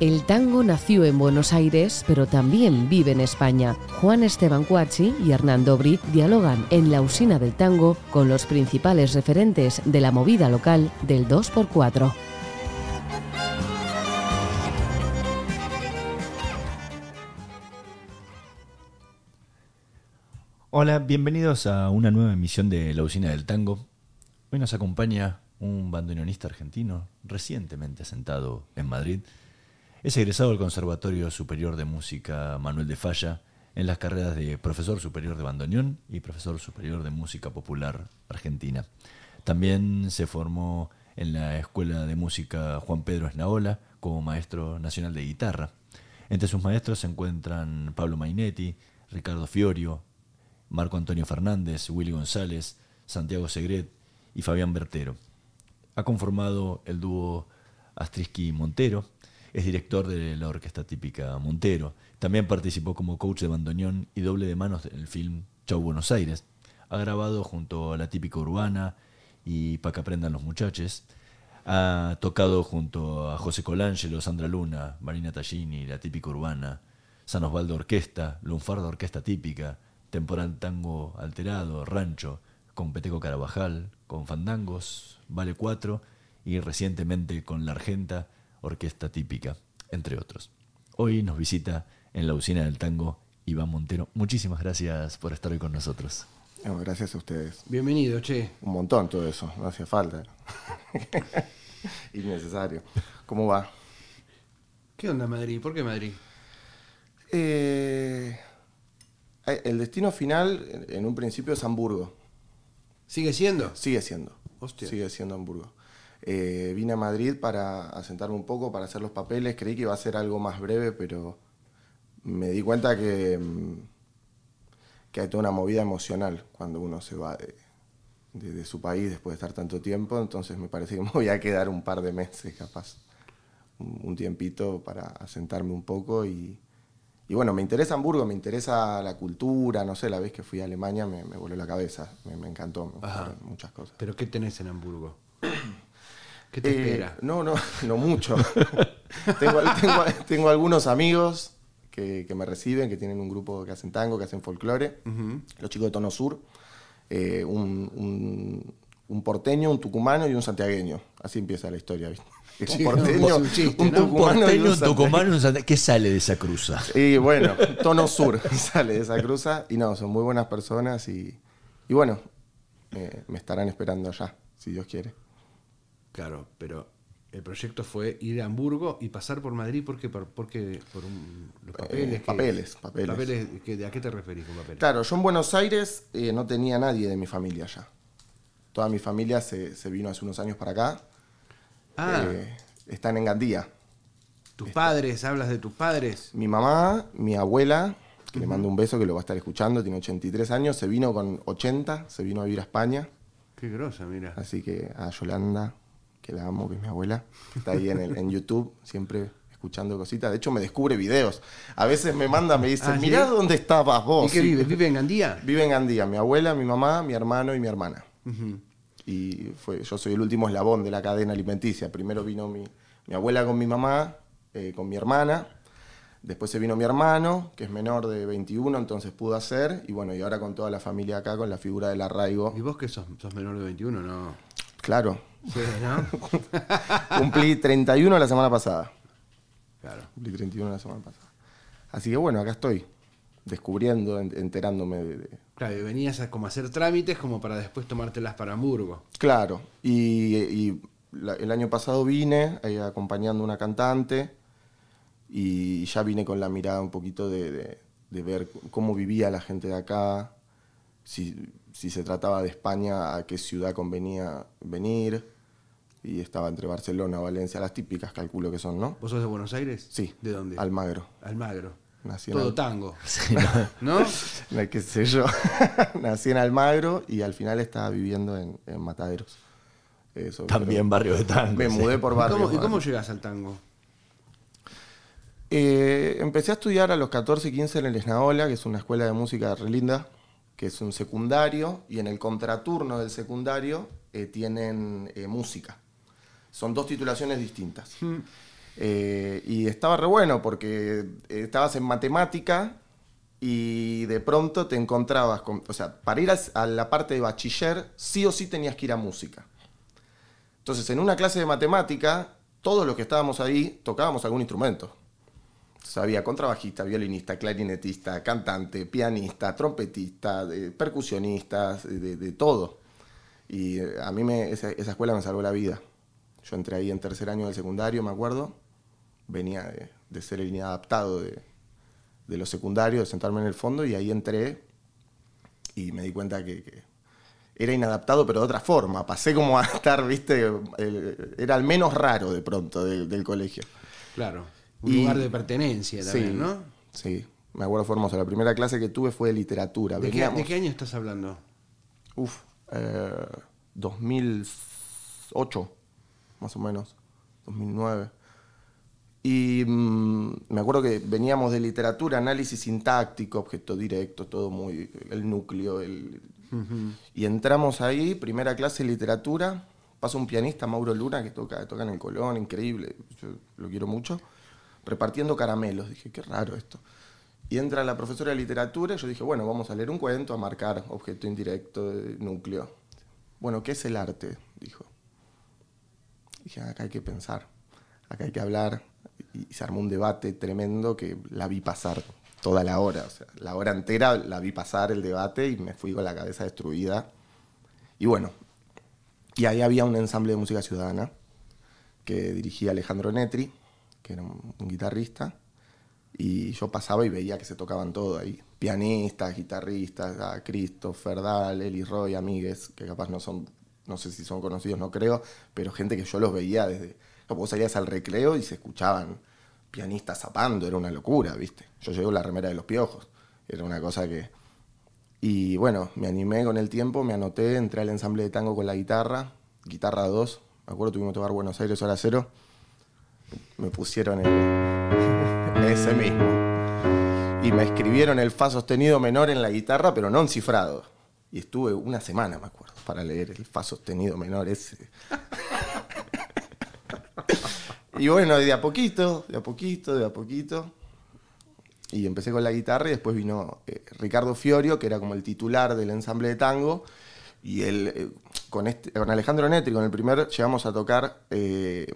El tango nació en Buenos Aires, pero también vive en España. Juan Esteban Cuachi y Hernando Dobri dialogan en la usina del tango con los principales referentes de la movida local del 2x4. Hola, bienvenidos a una nueva emisión de La Usina del Tango. Hoy nos acompaña un bandoneonista argentino recientemente asentado en Madrid, es egresado del Conservatorio Superior de Música Manuel de Falla en las carreras de Profesor Superior de Bandoneón y Profesor Superior de Música Popular Argentina. También se formó en la Escuela de Música Juan Pedro Esnaola como maestro nacional de guitarra. Entre sus maestros se encuentran Pablo Mainetti, Ricardo Fiorio, Marco Antonio Fernández, Willy González, Santiago Segret y Fabián Bertero. Ha conformado el dúo Astriski Montero, es director de la Orquesta Típica Montero. También participó como coach de bandoneón y doble de manos en el film Chau Buenos Aires. Ha grabado junto a La Típica Urbana y Pa' que aprendan los muchachos. Ha tocado junto a José Colangelo, Sandra Luna, Marina Tallini, La Típica Urbana, San Osvaldo Orquesta, Lunfardo Orquesta Típica, Temporal Tango Alterado, Rancho, con Peteco Carabajal, con Fandangos, Vale 4 y recientemente con La Argenta Orquesta Típica, entre otros. Hoy nos visita en la usina del tango Iván Montero. Muchísimas gracias por estar hoy con nosotros. gracias a ustedes. Bienvenido, che. Un montón todo eso, no hacía falta. Innecesario. ¿Cómo va? ¿Qué onda Madrid? ¿Por qué Madrid? Eh, el destino final en un principio es Hamburgo. ¿Sigue siendo? Sigue siendo. Hostia. Sigue siendo Hamburgo. Eh, vine a Madrid para asentarme un poco, para hacer los papeles. Creí que iba a ser algo más breve, pero me di cuenta que, mm, que hay toda una movida emocional cuando uno se va de, su país después de estar tanto tiempo. Entonces me parece que me voy a quedar un par de meses, capaz, un, tiempito para asentarme un poco. Y, bueno, me interesa Hamburgo, me interesa la cultura. No sé, la vez que fui a Alemania me, voló la cabeza, me, encantó, muchas cosas. ¿Pero qué tenés en Hamburgo? ¿Qué te eh, espera? No, no, no mucho. tengo, algunos amigos que, me reciben, que tienen un grupo que hacen tango, que hacen folclore. Los chicos de Tono Sur, eh, un, porteño, un tucumano y un santiagueño. Así empieza la historia, ¿viste? Un porteño, un, tucumano, y un santiagueño. ¿Qué sale de esa cruza? Y bueno, Tono Sur sale de esa cruza. Y no, son muy buenas personas y, bueno, eh, me estarán esperando allá, si Dios quiere. Claro, pero el proyecto fue ir a Hamburgo y pasar por Madrid porque por, porque, por los eh, papeles, papeles, papeles. ¿A qué te referís con papeles? Claro, yo en Buenos Aires eh, no tenía nadie de mi familia ya. Toda mi familia se, se vino hace unos años para acá. Ah. Eh, están en Gandía. ¿Tus este, padres? ¿Hablas de tus padres? Mi mamá, mi abuela, que le mando un beso, que lo va a estar escuchando, tiene 83 años, se vino con 80, se vino a vivir a España. Qué grosa, mira. Así que a Yolanda, la amo, que mi abuela, está ahí en, el, en YouTube, siempre escuchando cositas. De hecho, me descubre videos. A veces me manda, me dice, ah, mira dónde estabas vos. ¿Y qué vives? ¿Vive en Gandía? Vive en Gandía. Mi abuela, mi mamá, mi hermano y mi hermana. Y fue, yo soy el último eslabón de la cadena alimenticia. Primero vino mi, abuela con mi mamá, eh, con mi hermana. Después se vino mi hermano, que es menor de 21, entonces pudo hacer. Y bueno, y ahora con toda la familia acá, con la figura del arraigo. ¿Y vos que sos, sos menor de 21, no? Claro. Sí, ¿no? Cumplí 31 la semana pasada. Claro. Cumplí 31 la semana pasada. Así que bueno, acá estoy, descubriendo, enterándome de... Claro, y venías a hacer trámites como para después tomártelas para Hamburgo. Claro, y, el año pasado vine acompañando a una cantante y ya vine con la mirada un poquito de, ver cómo vivía la gente de acá, si si se trataba de España, a qué ciudad convenía venir. Y estaba entre Barcelona, Valencia, las típicas, calculo que son, ¿no? ¿Vos sos de Buenos Aires? Sí. ¿De dónde? Almagro. Almagro. Nací en Todo tango. ¿No? ¿Qué sé yo? Nací en Almagro y al final estaba viviendo en, Mataderos. También barrio de tango. Me mudé por barrio. ¿Y cómo, llegas al tango? Eh, empecé a estudiar a los 14, 15 en el Esnaola, que es una escuela de música re linda, que es un secundario, y en el contraturno del secundario eh, tienen eh, música. Son dos titulaciones distintas. Hmm. Eh, y estaba re bueno porque estabas en matemática y de pronto te encontrabas con, o sea, para ir a la parte de bachiller, sí o sí tenías que ir a música. Entonces, en una clase de matemática, todos los que estábamos ahí tocábamos algún instrumento. Sabía contrabajista, violinista, clarinetista, cantante, pianista, trompetista, percusionista, de, todo. Y eh, a mí me, esa, escuela me salvó la vida. Yo entré ahí en tercer año del secundario, me acuerdo. Venía de, ser el inadaptado de, de los secundarios, de sentarme en el fondo, y ahí entré y me di cuenta que, era inadaptado, pero de otra forma. Pasé como a estar, viste, era al menos raro de pronto del colegio. Claro. Un lugar de pertenencia también, ¿no? Sí, me acuerdo fue hermoso. La primera clase que tuve fue de literatura. ¿De, qué, año estás hablando? Uf, 2008, eh, más o menos, 2009. Y mm, me acuerdo que veníamos de literatura, análisis sintáctico, objeto directo, todo muy. el núcleo. El, Y entramos ahí, primera clase de literatura. Pasa un pianista, Mauro Luna, que toca, toca en el Colón, increíble, yo lo quiero mucho repartiendo caramelos. Dije, qué raro esto. Y entra la profesora de literatura y yo dije, bueno, vamos a leer un cuento, a marcar objeto indirecto, núcleo. Bueno, ¿qué es el arte? Dijo. Dije, ah, acá hay que pensar, acá hay que hablar. Y se armó un debate tremendo que la vi pasar toda la hora. O sea, la hora entera la vi pasar el debate y me fui con la cabeza destruida. Y bueno, y ahí había un ensamble de música ciudadana que dirigía Alejandro Netri, que era un, guitarrista, y yo pasaba y veía que se tocaban todo ahí. Pianistas, guitarristas, a Ferdal, Eli Roy, amigues, que capaz no son, no sé si son conocidos, no creo, pero gente que yo los veía desde. Vos salías al recreo y se escuchaban pianistas zapando, era una locura, ¿viste? Yo llevo la remera de los piojos, era una cosa que. Y bueno, me animé con el tiempo, me anoté, entré al ensamble de tango con la guitarra, guitarra 2, me acuerdo, tuvimos que tocar Buenos Aires, hora cero me pusieron ese mismo. Y me escribieron el fa sostenido menor en la guitarra, pero no en cifrado. Y estuve una semana, me acuerdo, para leer el fa sostenido menor ese. y bueno, de a poquito, de a poquito, de a poquito. Y empecé con la guitarra y después vino eh, Ricardo Fiorio, que era como el titular del ensamble de tango. Y él, eh, con, este, con Alejandro Netri, con el primer, llegamos a tocar... Eh,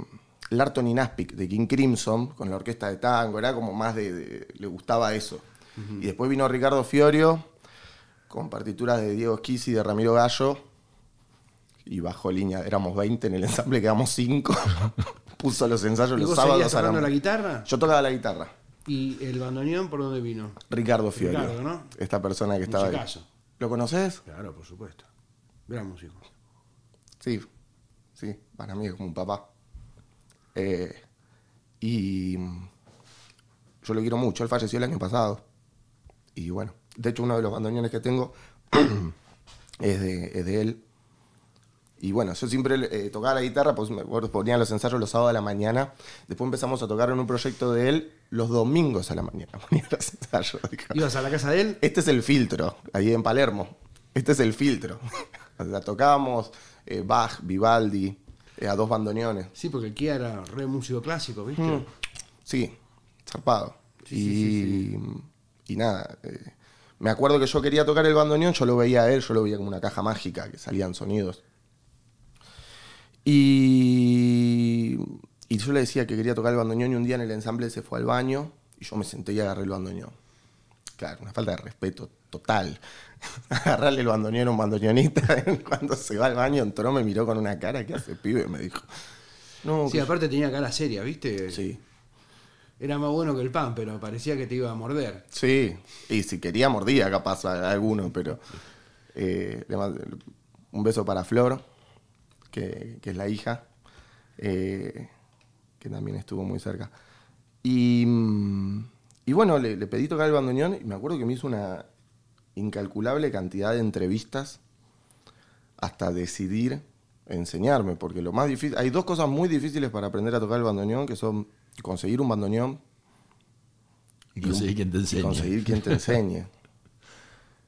Larton Naspic de King Crimson con la orquesta de tango, era como más de. le gustaba eso. Y después vino Ricardo Fiorio con partituras de Diego Quis y de Ramiro Gallo. Y bajo línea, éramos 20 en el ensamble, quedamos 5. Puso los ensayos ¿Y los sábados. tocando la guitarra? Yo tocaba la guitarra. ¿Y el bandoneón por dónde vino? Ricardo Fiorio. Esta persona que estaba ahí. ¿Lo conoces? Claro, por supuesto. Gran músico. Sí, sí, para mí es como un papá. Eh, y yo lo quiero mucho. Él falleció el año pasado. Y bueno, de hecho uno de los bandoneones que tengo es, de, él. Y bueno, yo siempre eh, tocaba la guitarra, pues me acuerdo, ponía los ensayos los sábados a la mañana. Después empezamos a tocar en un proyecto de él los domingos a la mañana. los ¿Ibas a la casa de él? Este es el filtro, ahí en Palermo. Este es el filtro. la tocábamos eh, Bach, Vivaldi, eh, a dos bandoneones. Sí, porque aquí era re músico clásico, ¿viste? Mm. Sí, zarpado. y, y, nada, eh, me acuerdo que yo quería tocar el bandoneón, yo lo veía a él, yo lo veía como una caja mágica, que salían sonidos. Y, y yo le decía que quería tocar el bandoneón y un día en el ensamble se fue al baño y yo me senté y agarré el bandoneón. Claro, una falta de respeto total agarrarle el bandoneón a un bandoneonista. Cuando se va al baño entró, me miró con una cara, que hace pibe? Me dijo. No, sí, aparte tenía cara seria, ¿viste? Sí. Era más bueno que el pan, pero parecía que te iba a morder. Sí, y si quería mordía capaz a alguno, pero... Eh, un beso para Flor, que, es la hija, eh, que también estuvo muy cerca. Mm, y, bueno, le, le pedí tocar el bandoneón y me acuerdo que me hizo una, incalculable cantidad de entrevistas hasta decidir enseñarme, porque lo más difícil, hay dos cosas muy difíciles para aprender a tocar el bandoneón, que son conseguir un bandoneón y conseguir quien te enseñe.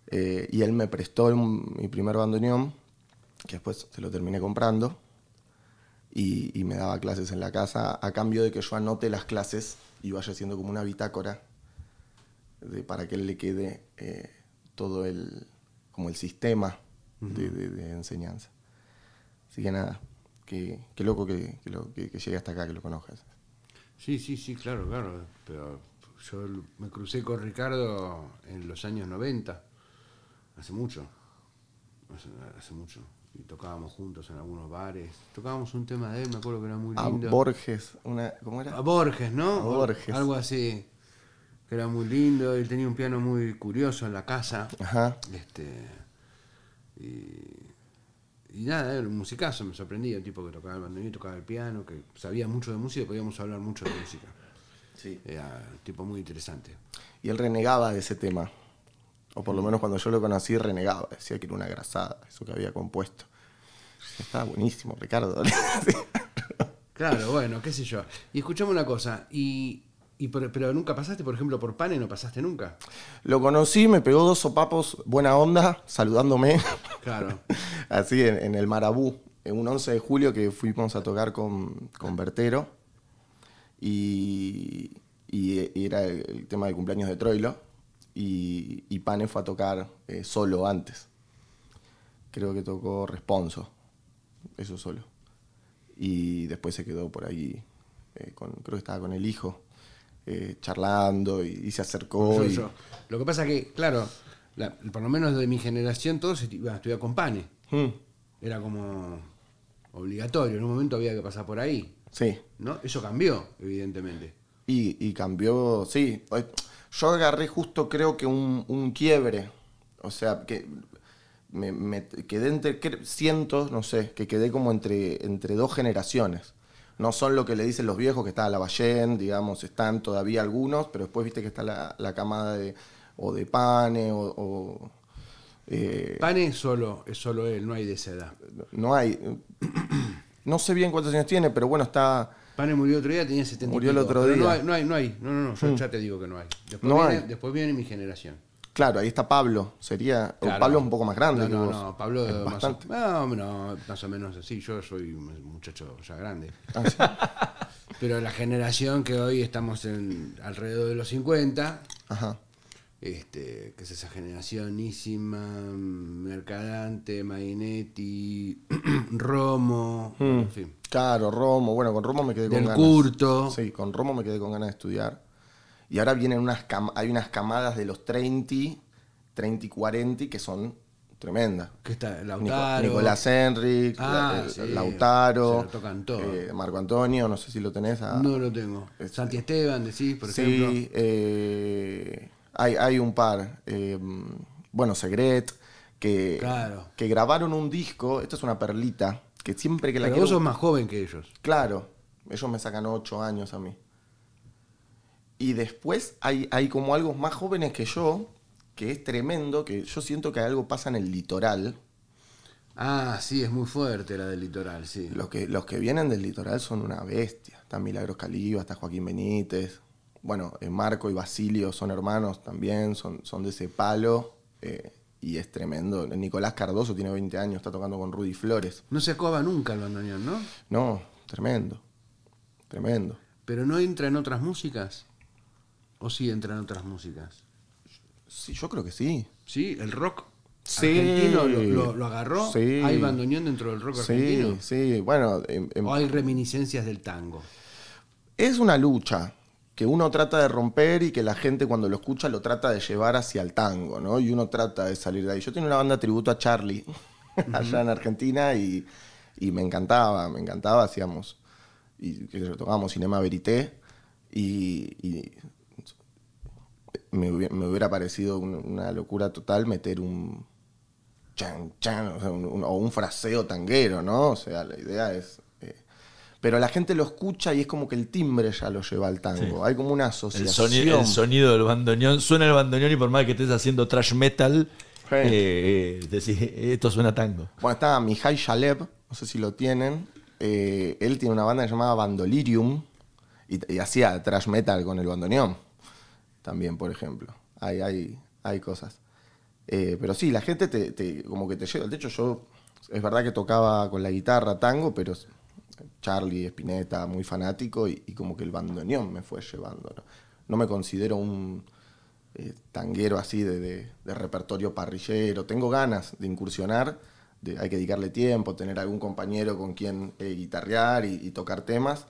Eh, y él me prestó mi primer bandoneón, que después se lo terminé comprando, y, me daba clases en la casa a cambio de que yo anote las clases y vaya siendo como una bitácora de, para que él le quede eh, todo el, como el sistema de, enseñanza. Así que nada, qué, loco que, que, llegue hasta acá, que lo conozcas. Sí, sí, sí, claro, claro. Pero yo me crucé con Ricardo en los años 90, hace mucho, hace, mucho. Y tocábamos juntos en algunos bares. Tocábamos un tema de él, me acuerdo que era muy lindo. A Borges, una, ¿cómo era? A Borges, ¿no? A Borges. Algo así que era muy lindo, él tenía un piano muy curioso en la casa. Ajá. Este, y, y nada, era un musicazo, me sorprendía, el tipo que tocaba el bandoneón, tocaba el piano, que sabía mucho de música, podíamos hablar mucho de música. Sí. Era un tipo muy interesante. Y él renegaba de ese tema, o por lo menos cuando yo lo conocí renegaba, decía que era una grasada, eso que había compuesto. Estaba buenísimo, Ricardo. claro, bueno, qué sé yo. Y escuchamos una cosa, y pero nunca pasaste, por ejemplo, por Pane, no pasaste nunca. Lo conocí, me pegó dos sopapos, buena onda, saludándome. Claro. Así en, el Marabú, en un 11 de julio que fuimos a tocar con, con Bertero. Y, y, era el, tema de cumpleaños de Troilo. Y, y Pane fue a tocar eh, solo antes. Creo que tocó Responso, eso solo. Y después se quedó por ahí, eh, creo que estaba con el hijo eh, charlando y, se acercó. Lo que pasa que, claro, por lo menos de mi generación todos estudiaban con pane hmm. Era como obligatorio, en un momento había que pasar por ahí. Sí. ¿No? Eso cambió, evidentemente. Y, cambió, sí. Yo agarré justo creo que un, quiebre. O sea, que me, quedé entre, siento no sé, que quedé como entre, entre dos generaciones no son lo que le dicen los viejos, que está la Ballén, digamos, están todavía algunos, pero después viste que está la, camada de, o de Pane, o... eh, Pane es solo, es solo él, no hay de esa edad. No hay. No sé bien cuántos años tiene, pero bueno, está... Pane murió otro día, tenía 70 Murió el otro día. No hay, no hay, no hay. No, no, no, yo mm. ya te digo que no hay. Después, viene, hay. después viene mi generación. Claro, ahí está Pablo, sería. Pablo un poco más grande. No, no, Pablo más, o, no, no, más o menos así. Yo soy un muchacho ya grande. Ah, Pero la generación que hoy estamos en alrededor de los 50, Ajá. Este, que es esa generaciónísima, Mercadante, Mainetti, Romo, hmm. en fin. Claro, Romo. Bueno, con Romo me quedé con Del Curto. Sí, con Romo me quedé con ganas de estudiar. Y ahora vienen unas hay unas camadas de los 30, 30 y 40 que son tremendas. ¿Qué está Lautaro. Nicolás Enric, ah, eh, Lautaro, eh, Marco Antonio, no sé si lo tenés. no lo tengo. Santi eh, Esteban, decís, por ejemplo. Sí, hay, hay, un par. bueno, Segret, que, que grabaron un disco, Esta es una perlita, que siempre que la vos sos más joven que ellos. Claro, ellos me sacan 8 años a mí. Y después hay, hay como algo más jóvenes que yo, que es tremendo, que yo siento que algo pasa en el litoral. Ah, sí, es muy fuerte la del litoral, sí. Los que, los que vienen del litoral son una bestia. Está Milagros Caliba, está Joaquín Benítez. Bueno, eh, Marco y Basilio son hermanos también, son, son de ese palo. Eh, y es tremendo. Nicolás Cardoso tiene 20 años, está tocando con Rudy Flores. No se acaba nunca el bandoneón, ¿no? No, tremendo. Tremendo. ¿Pero no entra en otras músicas? ¿O sí entran otras músicas? Sí, yo creo que sí. Sí, el rock argentino lo, agarró. Sí. Hay bandoneón dentro del rock argentino. Sí, bueno. Em, em, o hay reminiscencias del tango. Es una lucha que uno trata de romper y que la gente cuando lo escucha lo trata de llevar hacia el tango, ¿no? Y uno trata de salir de ahí. Yo tenía una banda tributo a Charlie allá en Argentina y, me encantaba, me encantaba, hacíamos, y que tocábamos Cinema Verité y me, hubiera parecido una locura total meter un chan chan o, un, fraseo tanguero, ¿no? O sea, la idea es... Eh, pero la gente lo escucha y es como que el timbre ya lo lleva al tango. Hay como una asociación. El sonido, del bandoneón. Suena el bandoneón y por más que estés haciendo trash metal, eh, eh, decís, esto suena tango. Bueno, estaba Mihai Shaleb no sé si lo tienen. él tiene una banda llamada Bandolirium y, y hacía trash metal con el bandoneón también, por ejemplo. Hay, hay, hay cosas. Eh, pero sí, la gente te, como que te lleva. De hecho, yo es verdad que tocaba con la guitarra tango, pero Charlie, Spinetta, muy fanático, y, como que el bandoneón me fue llevando. No, me considero un eh, tanguero así de, repertorio parrillero. Tengo ganas de incursionar, hay que dedicarle tiempo, tener algún compañero con quien eh, guitarrear y, y tocar temas,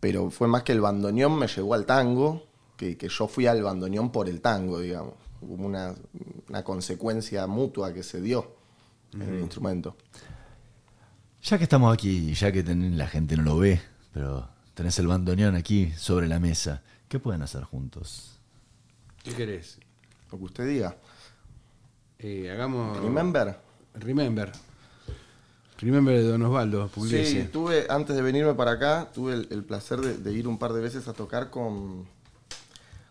pero fue más que el bandoneón me llevó al tango que, yo fui al bandoneón por el tango, digamos. Hubo una, consecuencia mutua que se dio en el instrumento. Ya que estamos aquí, ya que la gente no lo ve, pero tenés el bandoneón aquí sobre la mesa, ¿qué pueden hacer juntos? ¿Qué querés? Lo que usted diga. Eh, hagamos. Remember. Remember. Remember de Don Osvaldo Sí, tuve, antes de venirme para acá, tuve el, placer de, ir un par de veces a tocar con,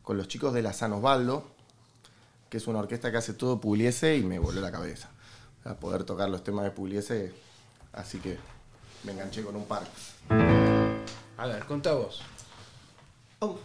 con los chicos de la San Osvaldo, que es una orquesta que hace todo Pugliese y me voló la cabeza. A poder tocar los temas de Pugliese, así que me enganché con un par. A ver, contá vos. Oh.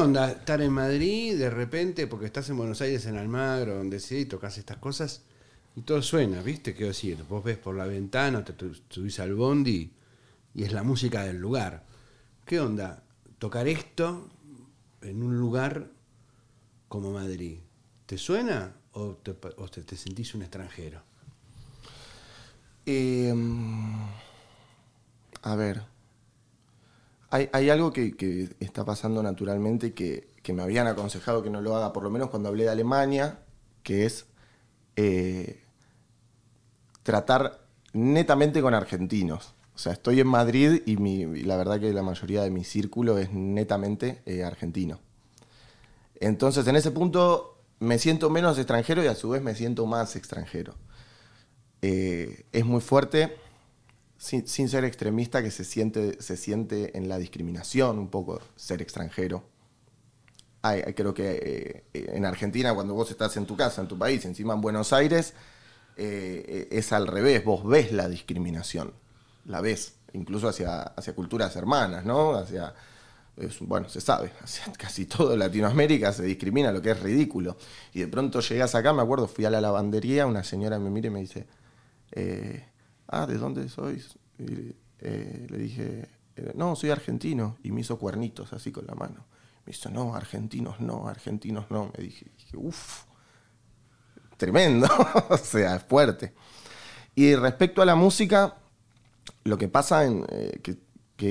onda estar en Madrid de repente, porque estás en Buenos Aires, en Almagro, donde sea, y tocas estas cosas, y todo suena, ¿viste? Quiero decir, vos ves por la ventana, te subís al bondi, y es la música del lugar. ¿Qué onda? Tocar esto en un lugar como Madrid. ¿Te suena o te, sentís un extranjero? Em, a ver, hay, algo que, está pasando naturalmente que, me habían aconsejado que no lo haga, por lo menos cuando hablé de Alemania, que es eh, tratar netamente con argentinos. O sea, estoy en Madrid y, la verdad que la mayoría de mi círculo es netamente eh, argentino. Entonces, en ese punto me siento menos extranjero y a su vez me siento más extranjero. Eh, es muy fuerte sin, ser extremista, que se siente, se siente en la discriminación un poco ser extranjero. creo que eh, en Argentina, cuando vos estás en tu casa, en tu país, encima en Buenos Aires, eh, eh, es al revés, vos ves la discriminación, la ves, incluso hacia, hacia culturas hermanas, ¿no? Hacia, bueno, se sabe, casi todo Latinoamérica se discrimina, lo que es ridículo. Y de pronto llegas acá, me acuerdo, fui a la lavandería, una señora me mira y me dice, ah, ¿de dónde sois? Eh, le dije, eh, no, soy argentino. Y me hizo cuernitos así con la mano. Me hizo, no, argentinos no, argentinos no. Me dije, uff, tremendo, o sea, es fuerte. Y respecto a la música, lo que pasa, en, eh, que,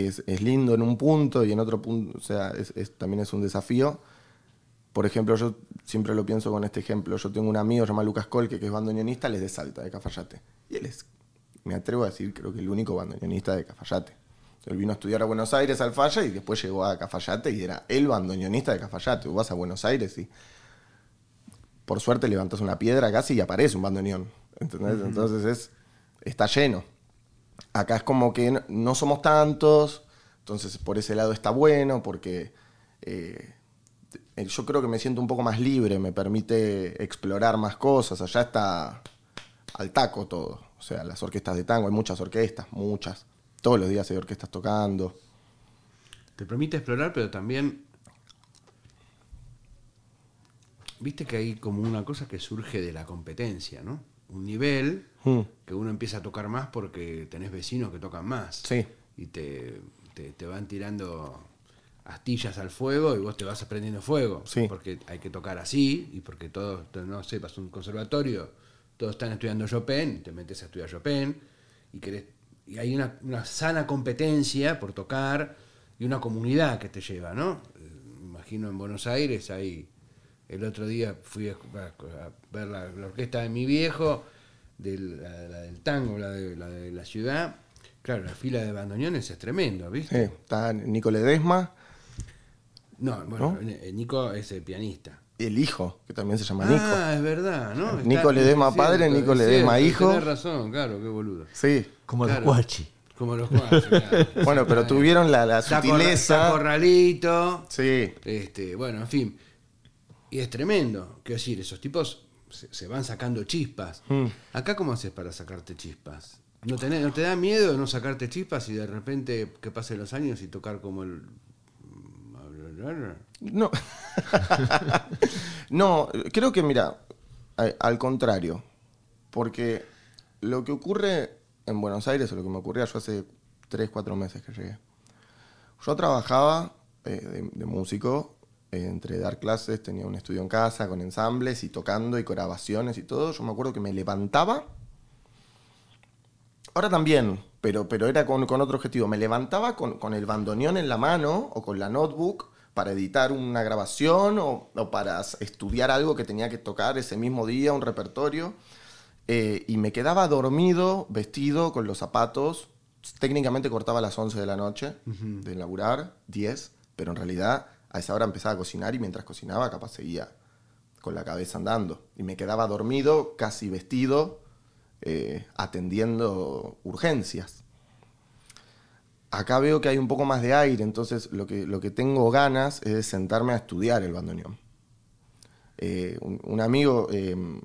es, lindo en un punto y en otro punto, o sea, también es un desafío. Por ejemplo, yo siempre lo pienso con este ejemplo. Yo tengo un amigo llamado Lucas Colque, que es bandoneonista, les de Salta, de Cafayate. Y él es me atrevo a decir, creo que el único bandoneonista de Cafayate. Él vino a estudiar a Buenos Aires al Falla y después llegó a Cafayate y era el bandoneonista de Cafayate. Vos vas a Buenos Aires y por suerte levantas una piedra casi y aparece un bandoneón. ¿entendés? Entonces es, está lleno. Acá es como que no, somos tantos, entonces por ese lado está bueno porque eh, yo creo que me siento un poco más libre, me permite explorar más cosas. Allá está al taco todo. O sea, las orquestas de tango, hay muchas orquestas, muchas. Todos los días hay orquestas tocando. Te permite explorar, pero también. Viste que hay como una cosa que surge de la competencia, ¿no? Un nivel hmm. que uno empieza a tocar más porque tenés vecinos que tocan más. Sí. Y te, van tirando astillas al fuego y vos te vas aprendiendo fuego. Sí. Porque hay que tocar así y porque todo, no sé, vas un conservatorio todos están estudiando Chopin, te metes a estudiar Chopin y, querés, y hay una, sana competencia por tocar y una comunidad que te lleva, ¿no? Eh, imagino en Buenos Aires, ahí el otro día fui a, ver la, orquesta de mi viejo, la, del tango, la de, la ciudad. Claro, la fila de bandoneones es tremenda, ¿viste? Sí, está Nico Ledesma. No, bueno, eh, Nico es el pianista el hijo, que también se llama ah, Nico. Ah, es verdad, ¿no? le dé más padre, le dé más hijo. Tienes razón, claro, qué boludo. Sí. Como los guachi. Como los guachi, Bueno, pero tuvieron la, la sutileza. Corralito. Sí. Este, bueno, en fin. Y es tremendo. Quiero decir, esos tipos se, van sacando chispas. Hmm. Acá, ¿cómo haces para sacarte chispas? ¿No, ¿No te da miedo no sacarte chispas y de repente que pasen los años y tocar como el no. no, creo que, mira, al contrario. Porque lo que ocurre en Buenos Aires, o lo que me ocurría yo hace 3, 4 meses que llegué, yo trabajaba eh, de, músico, eh, entre dar clases, tenía un estudio en casa con ensambles y tocando y grabaciones y todo. Yo me acuerdo que me levantaba. Ahora también, pero, pero era con, otro objetivo. Me levantaba con, con el bandoneón en la mano o con la notebook para editar una grabación o, para estudiar algo que tenía que tocar ese mismo día, un repertorio. Eh, y me quedaba dormido, vestido, con los zapatos. Técnicamente cortaba las 11 de la noche de laburar, 10, pero en realidad a esa hora empezaba a cocinar y mientras cocinaba capaz seguía con la cabeza andando. Y me quedaba dormido, casi vestido, eh, atendiendo urgencias acá veo que hay un poco más de aire, entonces lo que, lo que tengo ganas es de sentarme a estudiar el bandoneón. Eh, un, amigo em,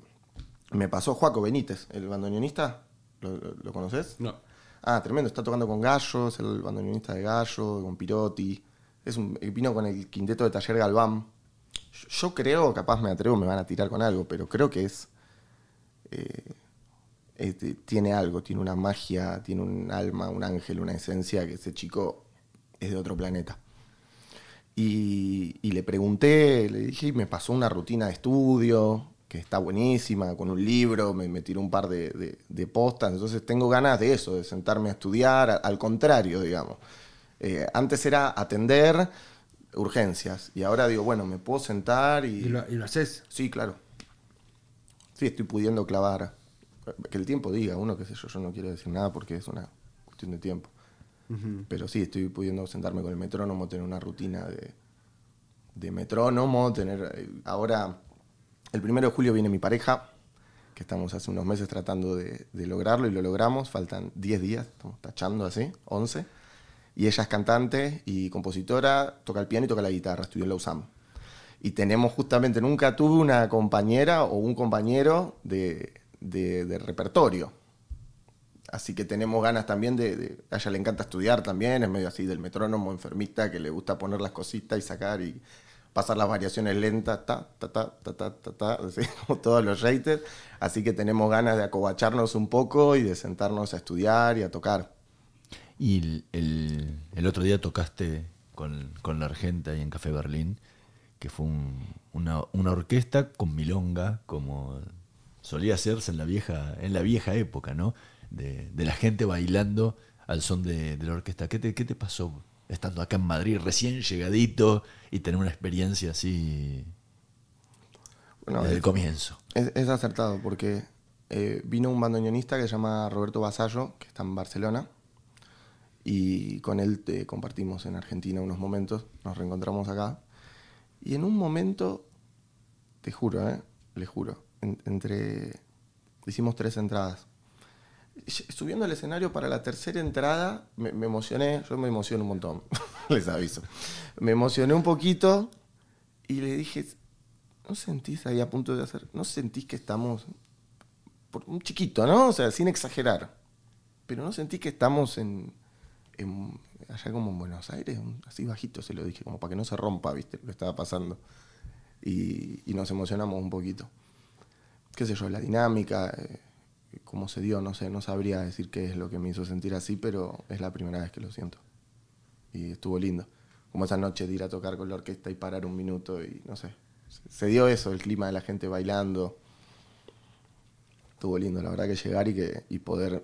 me pasó Juaco Benítez, el bandoneonista, ¿lo, lo, conoces? No. Ah, tremendo, está tocando con gallos es el bandoneonista de Gallo, con Pirotti, es un, eh, vino con el quinteto de Taller Galván. Yo, creo, capaz me atrevo, me van a tirar con algo, pero creo que es... Eh, este, tiene algo, tiene una magia, tiene un alma, un ángel, una esencia, que ese chico es de otro planeta. Y, le pregunté, le dije, y me pasó una rutina de estudio, que está buenísima, con un libro, me, tiró un par de, de, postas, entonces tengo ganas de eso, de sentarme a estudiar, al, contrario, digamos. Eh, antes era atender urgencias y ahora digo, bueno, me puedo sentar y... y lo haces? Sí, claro. Sí, estoy pudiendo clavar que el tiempo diga, uno qué sé yo, yo no quiero decir nada porque es una cuestión de tiempo. Pero sí, estoy pudiendo sentarme con el metrónomo, tener una rutina de, metrónomo, tener... Eh, ahora, el primero de julio viene mi pareja, que estamos hace unos meses tratando de, lograrlo y lo logramos, faltan 10 días, estamos tachando así, 11. Y ella es cantante y compositora, toca el piano y toca la guitarra, estudió la USAM. Y tenemos justamente, nunca tuve una compañera o un compañero de, de, repertorio. Así que tenemos ganas también de, A ella le encanta estudiar también, es medio así del metrónomo enfermista que le gusta poner las cositas y sacar y pasar las variaciones lentas, ta, ta, ta, ta, ta, ta, como todos los rated. Así que tenemos ganas de acobacharnos un poco y de sentarnos a estudiar y a tocar. Y el, el, otro día tocaste con, con, la Argenta y en Café Berlín, que fue una, una orquesta con milonga como solía hacerse en la vieja, en la vieja época, ¿no? De, la gente bailando al son de, la orquesta. ¿Qué te, te, pasó estando acá en Madrid, recién llegadito, y tener una experiencia así desde el comienzo? Es, acertado, porque eh, vino un bandoneonista que se llama Roberto Basallo, que está en Barcelona, y con él te compartimos en Argentina unos momentos, nos reencontramos acá, y en un momento, te juro, eh, le juro, entre... Hicimos tres entradas. Subiendo al escenario para la tercera entrada, me, emocioné, yo me emociono un montón, les aviso. Me emocioné un poquito y le dije, ¿no sentís ahí a punto de hacer, no sentís que estamos, por un chiquito, ¿no? O sea, sin exagerar, pero no sentís que estamos en, allá como en Buenos Aires, así bajito se lo dije, como para que no se rompa, ¿viste? Lo estaba pasando. y nos emocionamos un poquito qué sé yo, la dinámica, eh, cómo se dio, no sé, no sabría decir qué es lo que me hizo sentir así, pero es la primera vez que lo siento. Y estuvo lindo. Como esa noche de ir a tocar con la orquesta y parar un minuto y no sé. Se dio eso, el clima de la gente bailando. Estuvo lindo, la verdad que llegar y, que, poder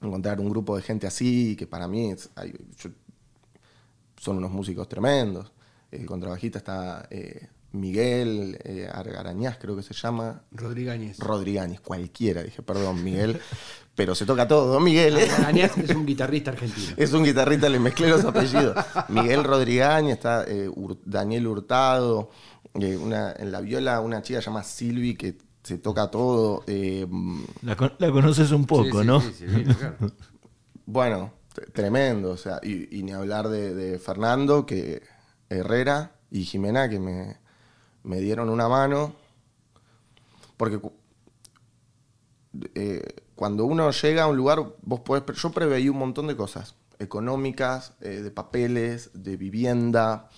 encontrar un grupo de gente así, que para mí son unos músicos tremendos. El contrabajista está eh, Miguel eh, Argarañas, creo que se llama. Rodríguez. Rodríguez, cualquiera, dije, perdón, Miguel. pero se toca todo, Miguel. Argarañas es un guitarrista argentino. es un guitarrista, le mezclé los apellidos. Miguel Rodríguez, está eh, Daniel Hurtado, eh, en la viola una chica llamada Silvi que se toca todo. La, conoces un poco, ¿no? Sí, sí, claro. bueno, tremendo, o sea, y, ni hablar de, de Fernando que Herrera y Jimena que me, me dieron una mano, porque eh, cuando uno llega a un lugar, vos podés, yo preveí un montón de cosas, económicas, eh, de papeles, de vivienda,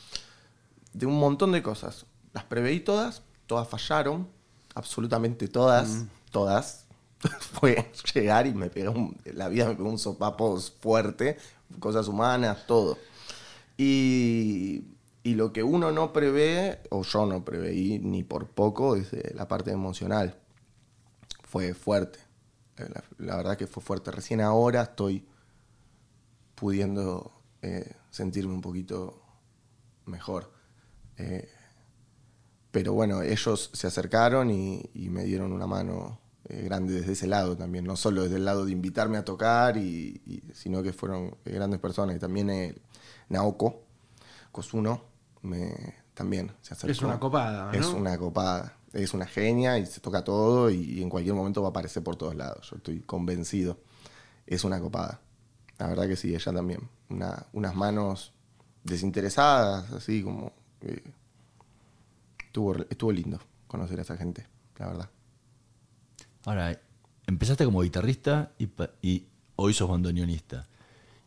de un montón de cosas. Las preveí todas, todas fallaron, absolutamente todas, mm. todas. Fue llegar y me pegó la vida me pegó un sopapo fuerte, cosas humanas, todo. Y y lo que uno no prevé, o yo no preveí ni por poco, es eh, la parte emocional. Fue fuerte. Eh, la, verdad que fue fuerte. Recién ahora estoy pudiendo eh, sentirme un poquito mejor. pero bueno, ellos se acercaron y, me dieron una mano grande desde ese lado también, no solo desde el lado de invitarme a tocar, sino que fueron grandes personas. Y también Naoko Kosuno, también se acercó. Es una copada, Es una copada. Es una genia y se toca todo y, en cualquier momento va a aparecer por todos lados. Yo estoy convencido. Es una copada. La verdad que sí, ella también. unas manos desinteresadas, así como... estuvo, lindo conocer a esa gente, la verdad. Ahora, empezaste como guitarrista y, hoy sos bandoneonista.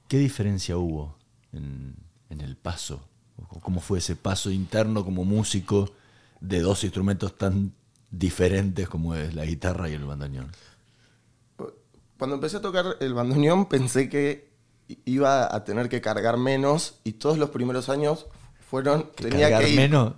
¿Qué diferencia hubo en, en el paso ¿Cómo fue ese paso interno como músico de dos instrumentos tan diferentes como es la guitarra y el bandoneón? Cuando empecé a tocar el bandoneón pensé que iba a tener que cargar menos y todos los primeros años fueron tenía que ir menos?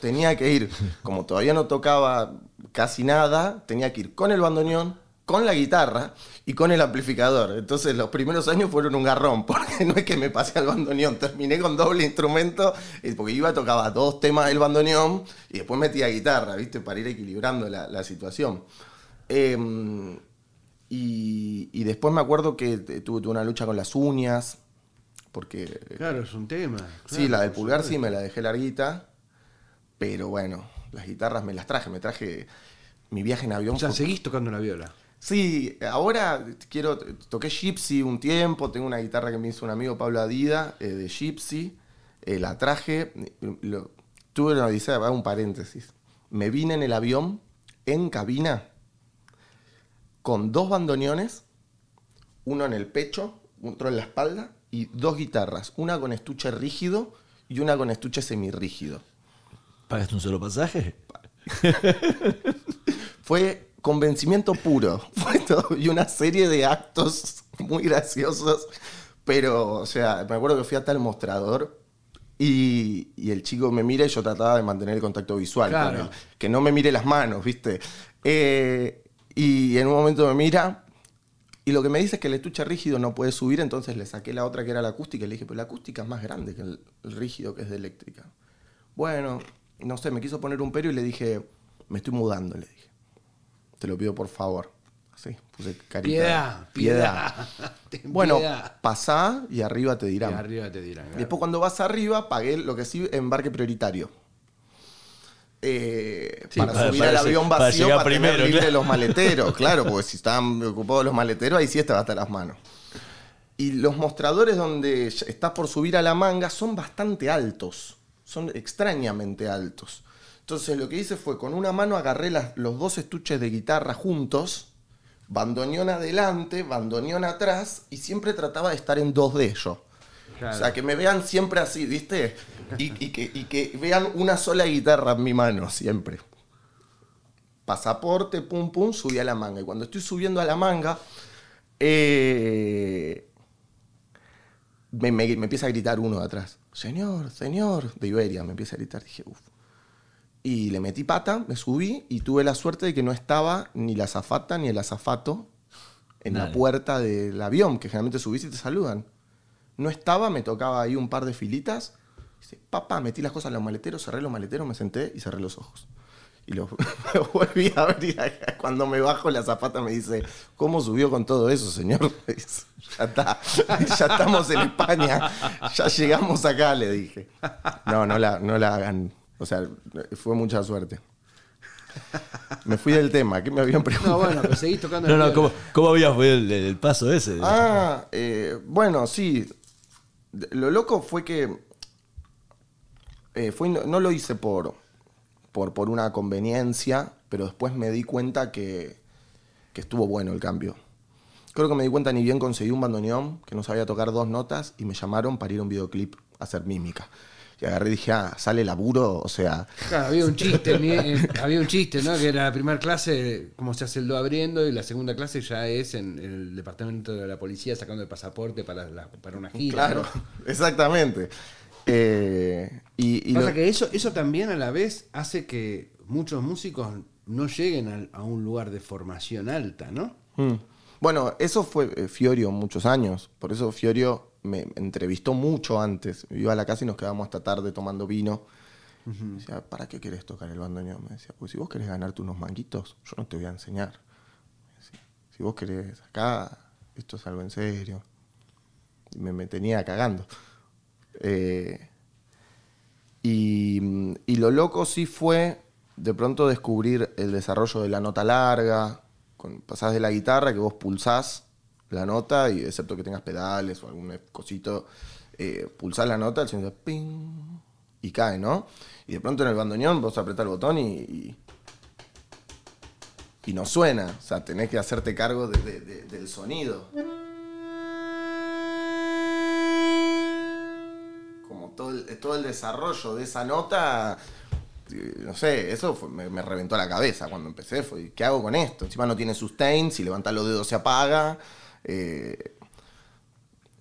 tenía que ir como todavía no tocaba casi nada tenía que ir con el bandoneón con la guitarra y con el amplificador. Entonces los primeros años fueron un garrón, porque no es que me pasé al bandoneón, terminé con doble instrumento, eh, porque iba, tocaba dos temas del bandoneón y después metía guitarra, ¿viste? Para ir equilibrando la, situación. Em, y, después me acuerdo que eh, tuve, una lucha con las uñas, porque... Eh, claro, es un tema. sí, la del pulgar sí me la dejé larguita, pero bueno, las guitarras me las traje, me traje mi viaje en avión. O sea, seguís tocando la viola. Sí, ahora quiero, toqué Gypsy un tiempo, tengo una guitarra que me hizo un amigo Pablo Adida eh, de Gypsy, eh, la traje, eh, lo, tuve una un paréntesis, me vine en el avión, en cabina, con dos bandoneones, uno en el pecho, otro en la espalda, y dos guitarras, una con estuche rígido y una con estuche semirrígido. ¿Pagaste un solo pasaje? Fue convencimiento puro. y una serie de actos muy graciosos. Pero, o sea, me acuerdo que fui hasta el mostrador y, el chico me mira y yo trataba de mantener el contacto visual. que no me mire las manos, ¿viste? Eh, y en un momento me mira y lo que me dice es que el estuche rígido no puede subir, entonces le saqué la otra que era la acústica y le dije, pero la acústica es más grande que el, rígido que es de eléctrica. Bueno, no sé, me quiso poner un pero y le dije, me estoy mudando, le te lo pido por favor. Así, puse carita. Piedad, piedad. Bueno, pasá y arriba te dirán. arriba te dirán. Después, cuando vas arriba, pagué lo que sí embarque prioritario. Eh, para, subir al avión vacío para, tener los maleteros, claro, porque si están ocupados los maleteros, ahí sí estaba hasta las manos. Y los mostradores donde estás por subir a la manga son bastante altos, son extrañamente altos. Entonces lo que hice fue, con una mano agarré los dos estuches de guitarra juntos, bandoneón adelante, bandoneón atrás, y siempre trataba de estar en dos de ellos. O sea, que me vean siempre así, ¿viste? Y, que, vean una sola guitarra en mi mano, siempre. Pasaporte, pum, pum, subí a la manga. Y cuando estoy subiendo a la manga, eh, me, me, empieza a gritar uno de atrás. Señor, señor, de Iberia, me empieza a gritar. Dije, uff y le metí pata, me subí y tuve la suerte de que no estaba ni la azafata ni el azafato en la puerta del avión, que generalmente subís y te saludan. No estaba, me tocaba ahí un par de filitas. Dice, papá, metí las cosas en los maleteros, cerré los maleteros, me senté y cerré los ojos. Y lo, volví a abrir. Cuando me bajo, la zapata me dice, ¿cómo subió con todo eso, señor? ya está, ya estamos en España, ya llegamos acá, le dije. No, no la, no la hagan o sea, fue mucha suerte. Me fui del tema, ¿qué me habían preguntado? No, bueno, seguís tocando. no, no, ¿cómo, ¿cómo, habías fue el, paso ese? Ah, eh, bueno, sí. Lo loco fue que eh, no, lo hice por, por, por una conveniencia, pero después me di cuenta que, que estuvo bueno el cambio. Creo que me di cuenta ni bien conseguí un bandoneón, que no sabía tocar dos notas, y me llamaron para ir a un videoclip a hacer mímica. Y agarré y dije, ah, sale laburo, o sea. había un chiste, eh, había un chiste, ¿no? Que era la primera clase, como se hace el do abriendo, y la segunda clase ya es en, el departamento de la policía sacando el pasaporte para, para una gira. Claro, exactamente. Eh, y, que eso, eso también a la vez hace que muchos músicos no lleguen a, un lugar de formación alta, ¿no? Mm. Bueno, eso fue eh, Fiorio muchos años. Por eso Fiorio me entrevistó mucho antes. Iba a la casa y nos quedábamos hasta tarde tomando vino. Me decía, ¿para qué querés tocar el bandoneón? Me decía, pues si vos querés ganarte unos manguitos, yo no te voy a enseñar. si vos querés acá, esto es algo en serio. Me, me tenía cagando. Eh, y, lo loco sí fue de pronto descubrir el desarrollo de la nota larga, con, pasás de la guitarra que vos pulsás la nota y excepto que tengas pedales o algún cosito, pulsar eh, pulsás la nota, el sonido ping y cae, ¿no? Y de pronto en el bandoneón vos apretás el botón y, y, no suena. O sea, tenés que hacerte cargo del sonido. Como todo el, todo el desarrollo de esa nota eh, no sé, eso me, reventó la cabeza cuando empecé. Fue, ¿qué hago con esto? Encima no tiene sustain, si levanta los dedos se apaga. Eh,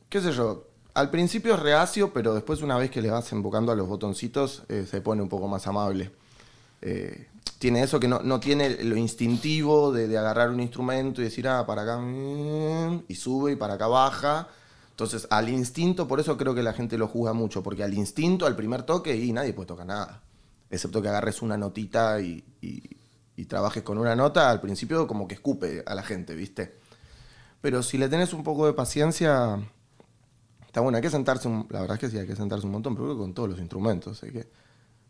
¿Qué sé yo? Al principio es reacio, pero después una vez que le vas embocando a los botoncitos, eh, se pone un poco más amable. Eh, tiene eso que no, tiene lo instintivo de, agarrar un instrumento y decir, ah, para acá mm", y sube y para acá baja. Entonces, al instinto, por eso creo que la gente lo juzga mucho, porque al instinto, al primer toque, y nadie puede tocar nada. Excepto que agarres una notita y, y trabajes con una nota, al principio como que escupe a la gente, ¿viste? Pero si le tenés un poco de paciencia, está bueno. Hay que sentarse, la verdad es que sí, hay que sentarse un montón, pero con todos los instrumentos. que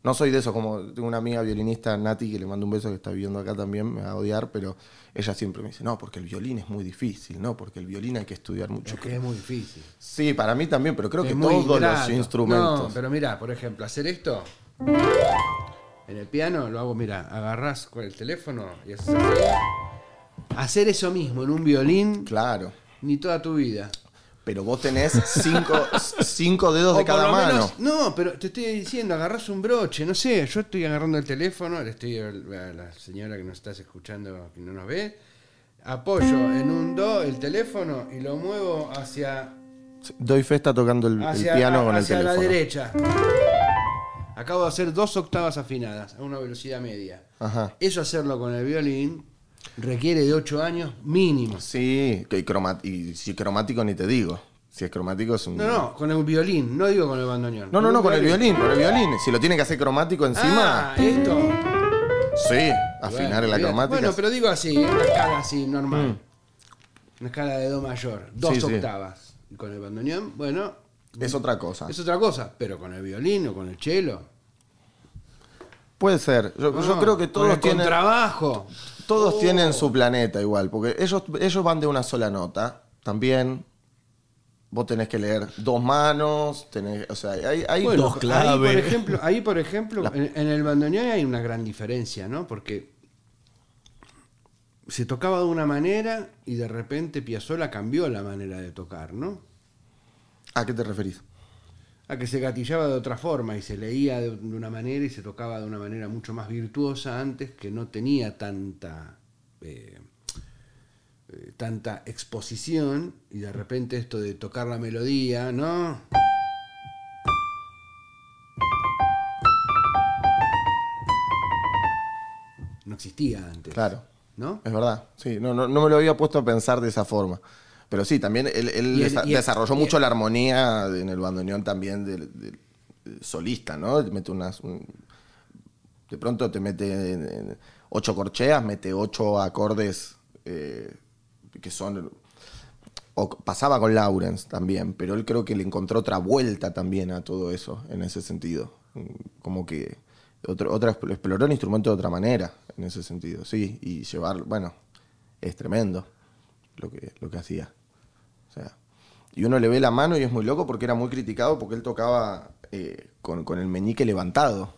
no soy de eso, como tengo una amiga violinista, Nati, que le mando un beso, que está viviendo acá también, me va a odiar, pero ella siempre me dice, no, porque el violín es muy difícil, no, porque el violín hay que estudiar mucho. Es que es muy difícil. Sí, para mí también, pero creo que todos los instrumentos. pero mira, por ejemplo, hacer esto en el piano, lo hago, mira, agarras con el teléfono y hacer eso mismo en un violín. Claro. Ni toda tu vida. Pero vos tenés cinco, dedos de cada mano. no, pero te estoy diciendo, agarras un broche, no sé, yo estoy agarrando el teléfono, le estoy a la señora que nos estás escuchando, que no nos ve, apoyo en un do el teléfono y lo muevo hacia... Doy festa está tocando el, piano con el teléfono. Hacia la derecha. Acabo de hacer dos octavas afinadas a una velocidad media. Eso hacerlo con el violín Requiere de ocho años mínimo. Sí, que y si es cromático ni te digo. Si es cromático es un. No, no, con el violín, no digo con el bandoneón. No, no, no, con el violín, con el violín. Si lo tiene que hacer cromático encima. Ah, esto. Sí, afinar en la cromática. Bueno, pero digo así, una escala así, normal. Mm. Una escala de Do mayor, dos octavas. con el bandoneón, bueno. Es otra cosa. Es otra cosa, pero con el violín o con el chelo Puede ser. Yo, creo que todos tienen. trabajo. Todos oh. tienen su planeta igual, porque ellos, ellos van de una sola nota, también. Vos tenés que leer dos manos, tenés, o sea, hay, dos claves. Ahí, por ejemplo, ahí, por ejemplo en, el bandoneón hay una gran diferencia, ¿no? Porque se tocaba de una manera y de repente Piazzolla cambió la manera de tocar, ¿no? ¿A qué te referís? a que se gatillaba de otra forma y se leía de, una manera y se tocaba de una manera mucho más virtuosa antes que no tenía tanta, eh, eh, tanta exposición y de repente esto de tocar la melodía, ¿no? No existía antes. Claro. ¿No? Es verdad. Sí, no me lo había puesto a pensar de esa forma. Pero sí, también él, desarrolló mucho la armonía en el bandoneón también del, solista, ¿no? Mete unas, de pronto te mete en, ocho corcheas, mete ocho acordes eh, que son... pasaba con Lawrence también, pero él creo que le encontró otra vuelta también a todo eso, en ese sentido. Como que otro, otra, exploró el instrumento de otra manera, en ese sentido, sí. Y llevar, bueno, es tremendo lo que, lo que hacía. y uno le ve la mano y es muy loco porque era muy criticado porque él tocaba eh, con, el meñique levantado.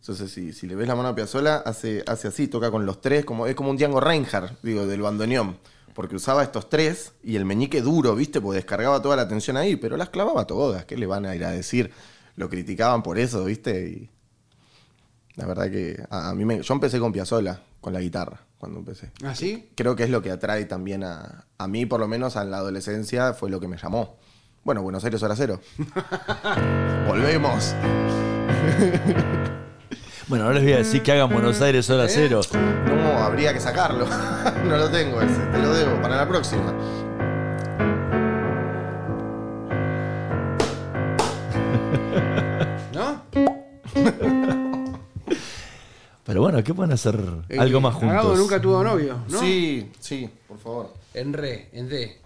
Entonces, si, le ves la mano a Piazzolla, hace, hace así, toca con los tres, como, es como un Django Reinhardt, digo, del bandoneón. Porque usaba estos tres y el meñique duro, ¿viste? Porque descargaba toda la tensión ahí, pero las clavaba todas. ¿Qué le van a ir a decir? Lo criticaban por eso, ¿viste? la verdad que a, mí me, yo empecé con Piazzolla, con la guitarra cuando empecé. ¿Ah, sí? Creo que es lo que atrae también a, mí, por lo menos a la adolescencia, fue lo que me llamó. Bueno, Buenos Aires hora cero. Volvemos. bueno, ahora les voy a decir que hagan Buenos Aires hora ¿Eh? cero. No, habría que sacarlo. no lo tengo ese, te lo debo para la próxima. ¿No? Pero bueno, ¿qué pueden hacer eh, algo más juntos? Agado nunca tuvo novio, ¿no? Sí, sí, por favor. En re, en D.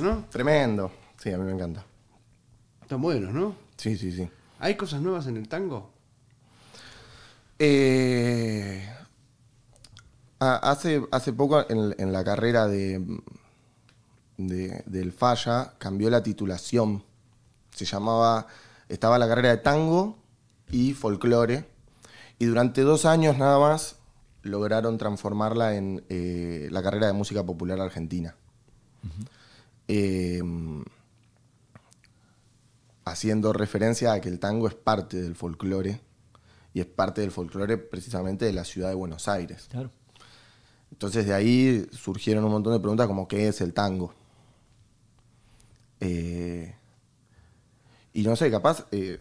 ¿no? Tremendo. Sí, a mí me encanta. Están buenos, ¿no? Sí, sí, sí. ¿Hay cosas nuevas en el tango? Eh, ah, hace, hace poco en, la carrera de, del Falla cambió la titulación. Se llamaba, estaba la carrera de tango y folclore. Y durante dos años nada más lograron transformarla en eh, la carrera de música popular argentina. Em, haciendo referencia a que el tango es parte del folclore y es parte del folclore precisamente de la ciudad de Buenos Aires. Entonces de ahí surgieron un montón de preguntas como ¿qué es el tango? Eh, y no sé, capaz eh,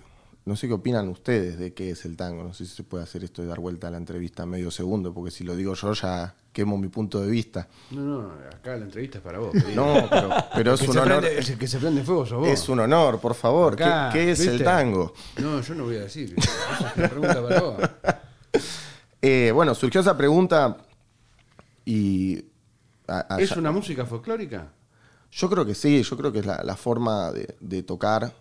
no sé qué opinan ustedes de qué es el tango. No sé si se puede hacer esto de dar vuelta a la entrevista medio segundo, porque si lo digo yo ya quemo mi punto de vista. No, no, acá la entrevista es para vos. No, pero, es un honor. que se prende fuego vos. Es un honor, por favor. ¿Qué, es el tango? No, yo no voy a decir. es pregunta para vos. Eh, bueno, surgió esa pregunta y... ¿Es una música folclórica? Yo creo que sí, yo creo que es la, forma de tocar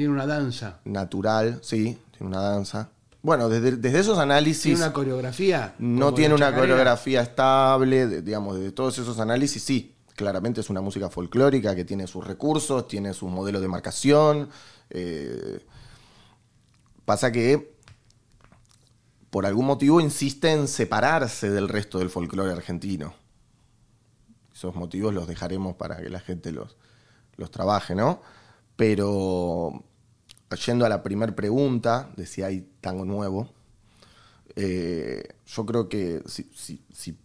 tiene una danza. Natural, sí, tiene una danza. Bueno, desde, esos análisis. ¿Tiene una coreografía? No tiene una coreografía estable, digamos, desde todos esos análisis, sí. Claramente es una música folclórica que tiene sus recursos, tiene su modelo de marcación. Eh, pasa que por algún motivo insiste en separarse del resto del folclore argentino. Esos motivos los dejaremos para que la gente los, los trabaje, ¿no? Pero yendo a la primera pregunta de si hay tango nuevo, eh, yo creo que si,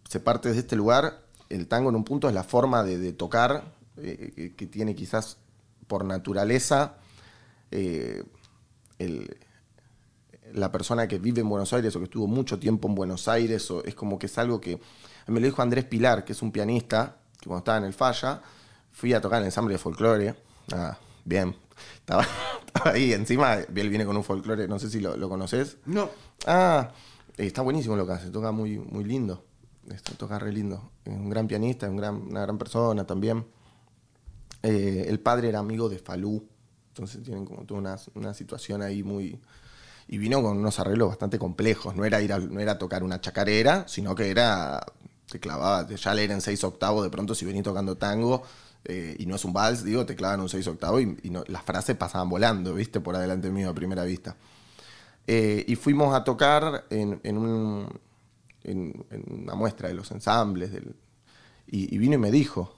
se parte de este lugar, el tango en un punto es la forma de, tocar eh, que tiene quizás por naturaleza eh, la persona que vive en Buenos Aires o que estuvo mucho tiempo en Buenos Aires, o, es como que es algo que me lo dijo Andrés Pilar, que es un pianista, que cuando estaba en el Falla, fui a tocar en el ensamble de folclore. Ah, bien, estaba ahí. Encima, él viene con un folclore, no sé si lo, conoces. No. Ah, eh, está buenísimo lo que hace, toca muy, muy lindo. Esto, toca re lindo. Es un gran pianista, un una gran persona también. Eh, el padre era amigo de Falú, entonces tienen como toda una, situación ahí muy, y vino con unos arreglos bastante complejos. No era no era tocar una chacarera, sino que era te clavaba, ya le en seis octavos, de pronto si venís tocando tango, eh, y no es un vals, digo, te clavan un 6 octavo y, las frases pasaban volando, viste, por adelante mío a primera vista. Eh, y fuimos a tocar en, una muestra de los ensambles. y, vino y me dijo,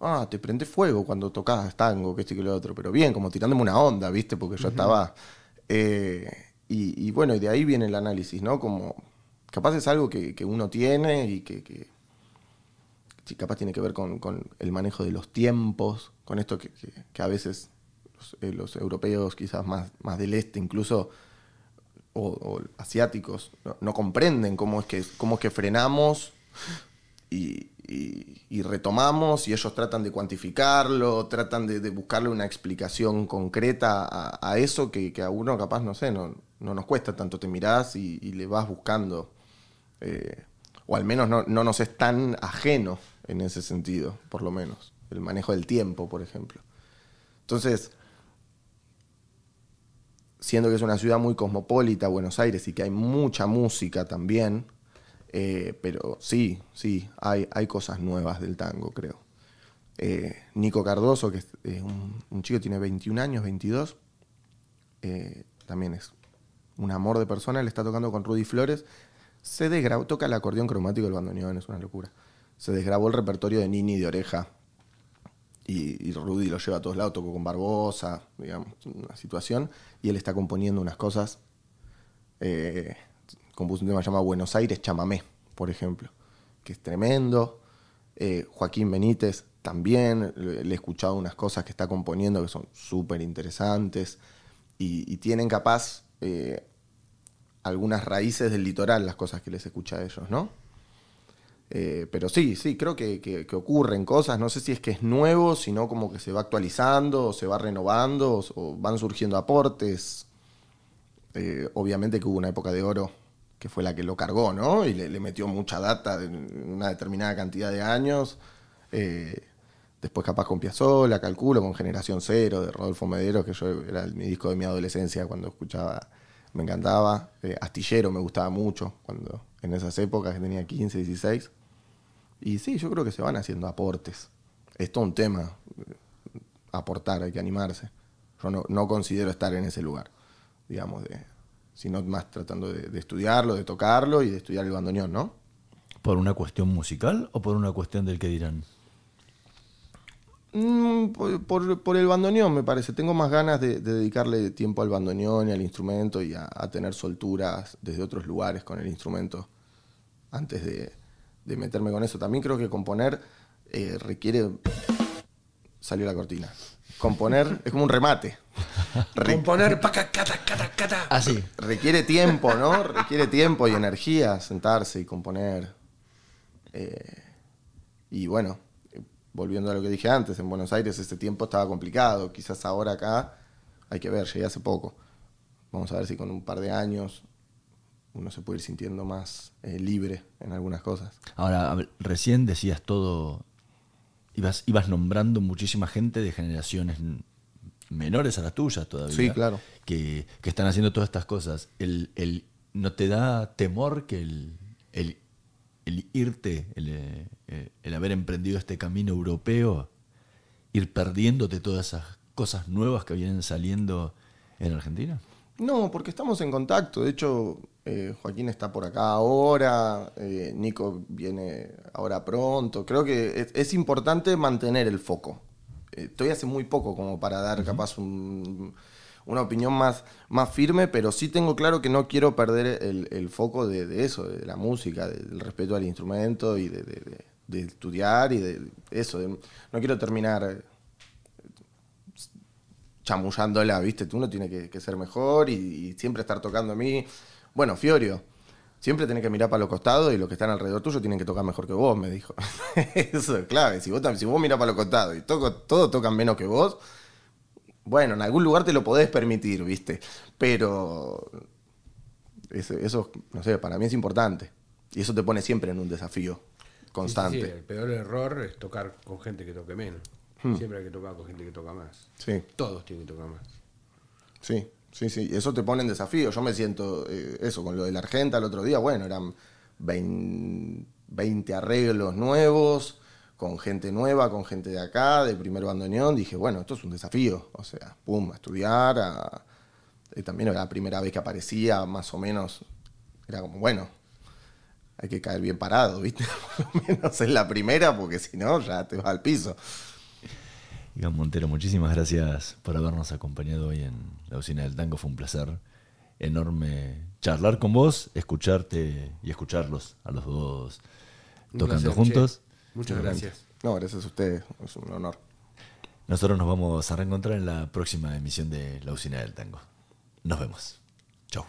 ah, te prende fuego cuando tocas tango, que este que lo otro. Pero bien, como tirándome una onda, viste, porque yo estaba... Eh, y, bueno, y de ahí viene el análisis, ¿no? Como capaz es algo que, uno tiene y que capaz tiene que ver con, el manejo de los tiempos, con esto que, a veces los, eh, europeos, quizás más, del este incluso, o, asiáticos, no, comprenden cómo es que, que frenamos y, retomamos y ellos tratan de cuantificarlo, tratan de, buscarle una explicación concreta a, eso que, a uno capaz, no sé, no, nos cuesta tanto, te mirás y, le vas buscando. Eh, o al menos no, no nos es tan ajeno en ese sentido, por lo menos. El manejo del tiempo, por ejemplo. Entonces, siendo que es una ciudad muy cosmopolita, Buenos Aires, y que hay mucha música también, eh, pero sí, sí, hay, hay cosas nuevas del tango, creo. Eh, Nico Cardoso, que es eh, un, chico tiene 21 años, 22, también es un amor de persona, le está tocando con Rudy Flores, se degrau toca el acordeón cromático del bandoneón, es una locura se desgrabó el repertorio de Nini de Oreja. Y, Rudy lo lleva a todos lados, tocó con Barbosa, digamos, una situación. Y él está componiendo unas cosas. Eh, compuso un tema llamado Buenos Aires Chamamé, por ejemplo, que es tremendo. Eh, Joaquín Benítez también, le, he escuchado unas cosas que está componiendo que son súper interesantes y, tienen capaz eh, algunas raíces del litoral las cosas que les escucha a ellos, ¿no? Eh, pero sí, sí, creo que, ocurren cosas. No sé si es que es nuevo, sino como que se va actualizando, o se va renovando, o, van surgiendo aportes. Eh, obviamente que hubo una época de oro que fue la que lo cargó, ¿no? Y le, metió mucha data en una determinada cantidad de años. Eh, después capaz con Piazzola, calculo, con Generación Cero de Rodolfo Medero, que yo era mi disco de mi adolescencia cuando escuchaba, me encantaba. Astillero me gustaba mucho cuando en esas épocas, que tenía 15, 16. Y sí, yo creo que se van haciendo aportes. Es un tema. Eh, aportar, hay que animarse. Yo no, considero estar en ese lugar, digamos, de, sino más tratando de, estudiarlo, de tocarlo y de estudiar el bandoneón, ¿no? ¿Por una cuestión musical o por una cuestión del que dirán? Mm, por, el bandoneón, me parece. Tengo más ganas de, dedicarle tiempo al bandoneón y al instrumento y a tener solturas desde otros lugares con el instrumento antes de, de meterme con eso. También creo que componer eh, requiere. Salió la cortina. Componer es como un remate. componer, paca, cata, cata, Así. Requiere tiempo, ¿no? Requiere tiempo y energía sentarse y componer. Eh, y bueno, volviendo a lo que dije antes, en Buenos Aires este tiempo estaba complicado. Quizás ahora acá hay que ver, llegué hace poco. Vamos a ver si con un par de años uno se puede ir sintiendo más eh, libre en algunas cosas. Ahora, recién decías todo, ibas, ibas nombrando muchísima gente de generaciones menores a las tuyas todavía. Sí, claro. Que, están haciendo todas estas cosas. ¿No te da temor que el, irte, el, eh, eh, el haber emprendido este camino europeo, ir perdiéndote todas esas cosas nuevas que vienen saliendo en Argentina? No, porque estamos en contacto. De hecho, eh, Joaquín está por acá ahora, eh, Nico viene ahora pronto. Creo que es, importante mantener el foco. Eh, estoy hace muy poco como para dar capaz una opinión más, más firme, pero sí tengo claro que no quiero perder el, foco de, eso, de la música, del respeto al instrumento y de, estudiar y de eso. no quiero terminar chamullándola, ¿viste? Uno tiene que, que ser mejor y siempre estar tocando a mí bueno, Fiorio, siempre tenés que mirar para los costados y los que están alrededor tuyo tienen que tocar mejor que vos, me dijo. Eso es clave. Si vos, si mirás para los costados y toco, todos tocan menos que vos, bueno, en algún lugar te lo podés permitir, ¿viste? Pero eso, no sé, para mí es importante. Y eso te pone siempre en un desafío constante. Sí, El peor error es tocar con gente que toque menos. Hmm. Siempre hay que tocar con gente que toca más. Sí. Todos tienen que tocar más. Sí. Sí, sí, eso te pone en desafío. Yo me siento, eh, eso, con lo de la Argenta el otro día, bueno, eran 20, arreglos nuevos, con gente nueva, con gente de acá, de primer bandoneón. Dije, bueno, esto es un desafío. O sea, pum, a estudiar. también era la primera vez que aparecía, más o menos. Era como, bueno, hay que caer bien parado, ¿viste? Por lo menos es la primera, porque si no, ya te vas al piso. Iván Montero, muchísimas gracias por habernos acompañado hoy en la usina del tango. Fue un placer enorme charlar con vos, escucharte y escucharlos a los dos tocando juntos. Muchas gracias. No, gracias a ustedes, es un honor. Nosotros nos vamos a reencontrar en la próxima emisión de La Usina del Tango. Nos vemos. Chau.